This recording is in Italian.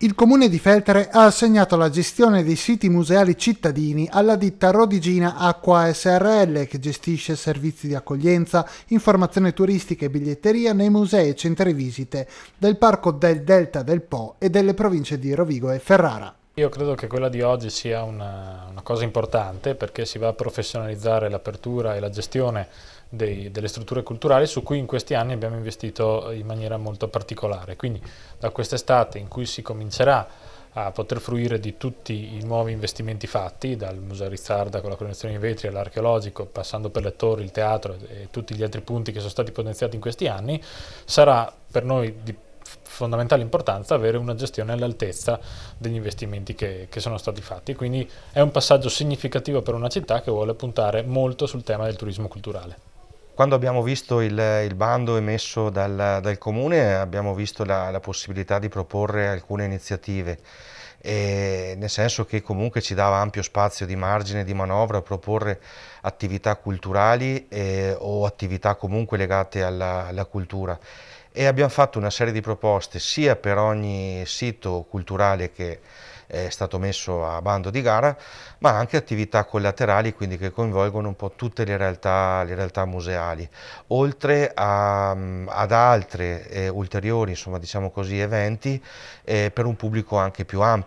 Il comune di Feltere ha assegnato la gestione dei siti museali cittadini alla ditta Rodigina Acqua SRL che gestisce servizi di accoglienza, informazione turistica e biglietteria nei musei e centri visite del Parco del Delta del Po e delle province di Rovigo e Ferrara. Io credo che quella di oggi sia una, una cosa importante perché si va a professionalizzare l'apertura e la gestione dei, delle strutture culturali su cui in questi anni abbiamo investito in maniera molto particolare. Quindi da quest'estate in cui si comincerà a poter fruire di tutti i nuovi investimenti fatti, dal Museo Rizzarda con la collezione di vetri all'archeologico, passando per le torri, il teatro e tutti gli altri punti che sono stati potenziati in questi anni, sarà per noi di più fondamentale importanza avere una gestione all'altezza degli investimenti che, che sono stati fatti. Quindi è un passaggio significativo per una città che vuole puntare molto sul tema del turismo culturale. Quando abbiamo visto il, il bando emesso dal, dal, Comune abbiamo visto la, la possibilità di proporre alcune iniziative. E nel senso che comunque ci dava ampio spazio di margine di manovra a proporre attività culturali e, o attività comunque legate alla, alla, cultura e abbiamo fatto una serie di proposte sia per ogni sito culturale che è stato messo a bando di gara, ma anche attività collaterali, quindi che coinvolgono un po' tutte le realtà, le realtà museali, oltre a, ad altri eh, ulteriori, insomma, diciamo così, eventi eh, per un pubblico anche più ampio.